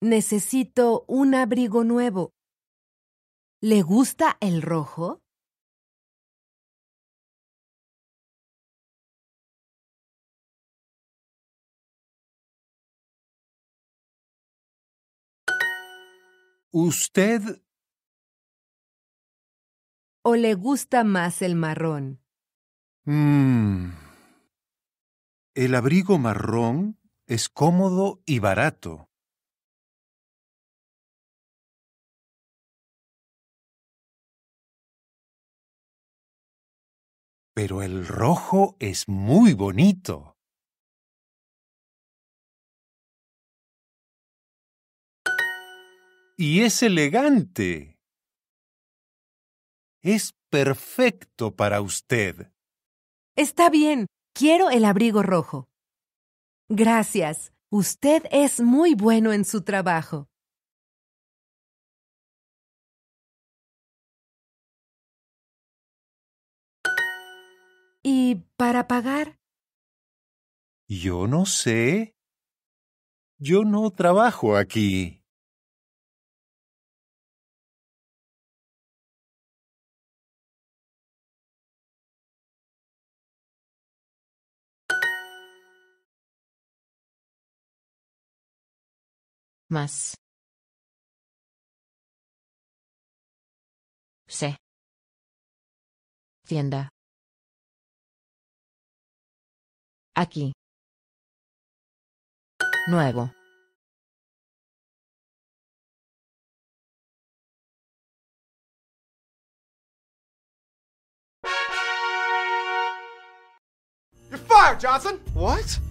Necesito un abrigo nuevo. ¿Le gusta el rojo? ¿Usted? ¿O le gusta más el marrón? Mm. El abrigo marrón es cómodo y barato. pero el rojo es muy bonito. Y es elegante. Es perfecto para usted. Está bien, quiero el abrigo rojo. Gracias, usted es muy bueno en su trabajo. para pagar? Yo no sé. Yo no trabajo aquí. Más. Tienda. Aquí. Nuevo. You're fired, Johnson! What?